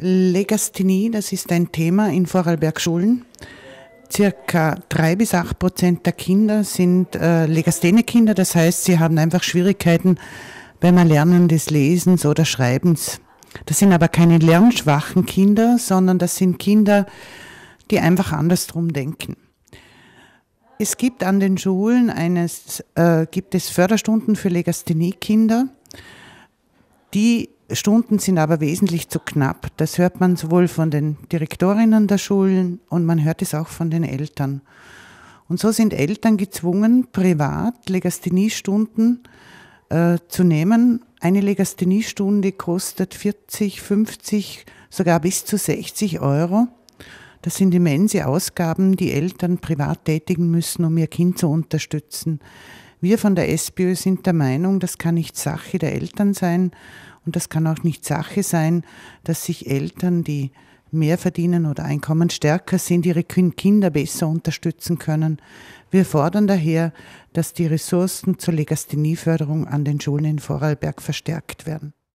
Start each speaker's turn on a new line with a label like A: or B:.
A: Legasthenie, das
B: ist ein Thema in Vorarlberg-Schulen. Circa drei bis acht Prozent der Kinder sind äh, Legasthene-Kinder, das heißt, sie haben einfach Schwierigkeiten beim Erlernen des Lesens oder Schreibens. Das sind aber keine lernschwachen Kinder, sondern das sind Kinder, die einfach andersrum denken. Es gibt an den Schulen eines, äh, gibt es Förderstunden für Legasthenie-Kinder, die Stunden sind aber wesentlich zu knapp. Das hört man sowohl von den Direktorinnen der Schulen und man hört es auch von den Eltern. Und so sind Eltern gezwungen, privat Legastheniestunden äh, zu nehmen. Eine Legastheniestunde kostet 40, 50, sogar bis zu 60 Euro. Das sind immense Ausgaben, die Eltern privat tätigen müssen, um ihr Kind zu unterstützen. Wir von der SPÖ sind der Meinung, das kann nicht Sache der Eltern sein und das kann auch nicht Sache sein, dass sich Eltern, die mehr verdienen oder Einkommen stärker sind, ihre Kinder besser unterstützen können. Wir fordern daher, dass die Ressourcen zur Legasthenieförderung an den Schulen in Vorarlberg verstärkt
A: werden.